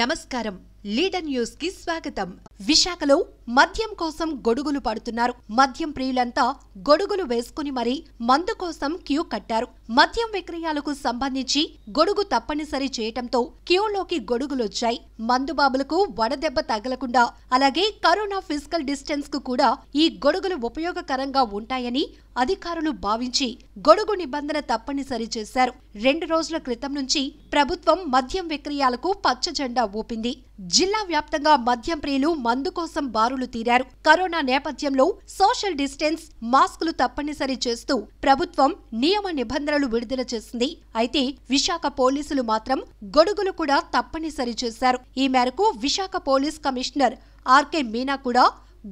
నమస్కారం leader news కి స్వాగతం విశాఖలో మద్యం కోసం గొడుగులు పడుతున్నారు మద్యం ప్రియులంతా గొడుగులు వేసుకుని మరీ మందు కోసం క్యూ కట్టారు మద్యం విక్రయాలకు సంబంధించి గొడుగు తప్పనిసరి చేయటంతో క్యూలోకి గొడుగులొచ్చాయి మందుబాబులకు వడదెబ్బ తగలకుండా అలాగే కరోనా ఫిజికల్ డిస్టెన్స్ కు కూడా ఈ గొడుగులు ఉపయోగకరంగా ఉంటాయని అధికారులు భావించి గొడుగు నిబంధన తప్పనిసరి చేశారు రెండు రోజుల క్రితం నుంచి ప్రభుత్వం మద్యం విక్రయాలకు పచ్చజెండా ఊపింది జిల్లా వ్యాప్తంగా మద్యం ప్రియులు మందు కోసం బారులు తీరారు కరోనా నేపథ్యంలో సోషల్ డిస్టెన్స్ మాస్కులు తప్పనిసరి చేస్తూ ప్రభుత్వం నియమ నిబంధనలు విడుదల చేసింది అయితే విశాఖ పోలీసులు మాత్రం గొడుగులు కూడా తప్పనిసరి చేశారు ఈ మేరకు Visakha police commissioner RK Meena కూడా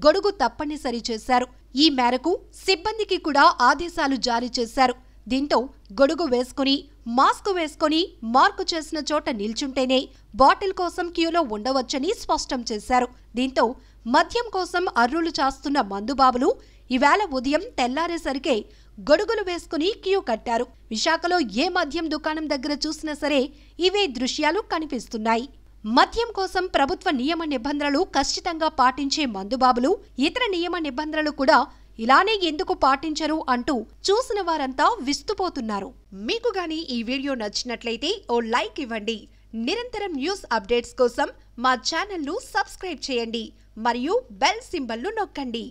గొడుగు తప్పనిసరి చేశారు ఈ మేరకు సిబ్బందికి కూడా ఆదేశాలు జారీ చేశారు దీంతో గొడుగు వేసుకుని మాస్క్ వేసుకుని మార్కు చేసిన చోట నిల్చుంటేనే బాటిల్ కోసం క్యూలో ఉండవచ్చని స్పష్టం చేశారు దీంతో మద్యం కోసం అర్రులు చేస్తున్న మందుబాబులు ఇవాళ ఉదయం తెల్లారేసరికే గొడుగులు వేసుకుని క్యూ కట్టారు విశాఖలో ఏ మద్యం దుకాణం దగ్గర చూసినా సరే ఇవే దృశ్యాలు కనిపిస్తున్నాయి మద్యం కోసం ప్రభుత్వ నియమ నిబంధనలు ఖచ్చితంగా పాటించే మందుబాబులు ఇతర నియమ నిబంధనలు కూడా ఇలానే ఎందుకు పాటించరు అంటూ చూసిన వారంతా విస్తుపోతున్నారు మీకు గాని ఈ వీడియో నచ్చినట్లయితే ఓ లైక్ ఇవ్వండి నిరంతరం న్యూస్ అప్డేట్స్ కోసం మా ఛానల్ను సబ్స్క్రైబ్ చేయండి మరియు బెల్ సింబల్ను నొక్కండి